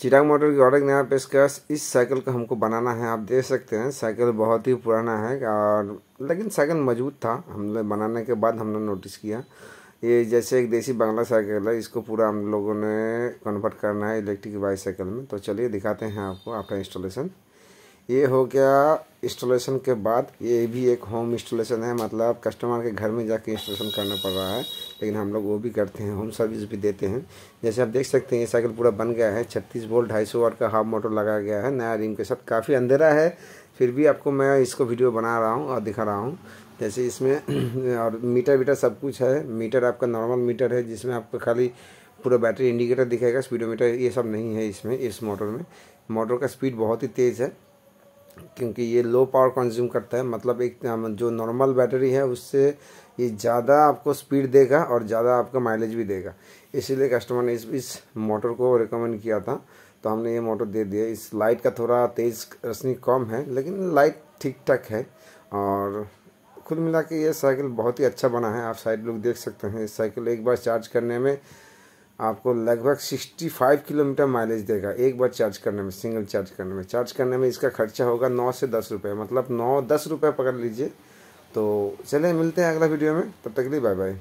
चिराग motor की product नया पेशकश इस साइकिल को हमको बनाना है आप देख सकते हैं साइकिल बहुत ही पुराना है और लेकिन साइकिल मजबूत था हमने बनाने के बाद हमने नोटिस किया ये जैसे एक देसी बांग्ला साइकिल है इसको पूरा हम लोगों ने कन्वर्ट करना है इलेक्ट्रिक बाईसाइकिल में तो चलिए दिखाते हैं आपको आपका इंस्टॉलेशन ये हो गया इंस्टॉलेशन के बाद ये भी एक होम इंस्टॉलेशन है मतलब कस्टमर के घर में जाके इंस्टॉलेशन करना पड़ रहा है लेकिन हम लोग वो भी करते हैं होम सर्विस भी देते हैं जैसे आप देख सकते हैं ये साइकिल पूरा बन गया है छत्तीस वोल्ट ढाई सौ वाट का हाफ मोटर लगाया गया है नया रिम के साथ काफ़ी अंधेरा है फिर भी आपको मैं इसको वीडियो बना रहा हूँ और दिखा रहा हूँ जैसे इसमें और मीटर वीटर सब कुछ है मीटर आपका नॉर्मल मीटर है जिसमें आपको खाली पूरा बैटरी इंडिकेटर दिखेगा स्पीडोमीटर ये सब नहीं है इसमें इस मोटर में मोटर का स्पीड बहुत ही तेज़ है क्योंकि ये लो पावर कंज्यूम करता है मतलब एक जो नॉर्मल बैटरी है उससे ये ज़्यादा आपको स्पीड देगा और ज़्यादा आपका माइलेज भी देगा इसीलिए कस्टमर ने इस इस मोटर को रिकमेंड किया था तो हमने ये मोटर दे दिया इस लाइट का थोड़ा तेज़ रश्मि कम है लेकिन लाइट ठीक ठाक है और खुद मिला के ये साइकिल बहुत ही अच्छा बना है आप साइड लुक देख सकते हैं इस साइकिल एक बार चार्ज करने में आपको लगभग 65 किलोमीटर माइलेज देगा एक बार चार्ज करने में सिंगल चार्ज करने में चार्ज करने में इसका खर्चा होगा नौ से दस रुपये मतलब नौ दस रुपये पकड़ लीजिए तो चलिए मिलते हैं अगला वीडियो में तब तक के लिए बाय बाय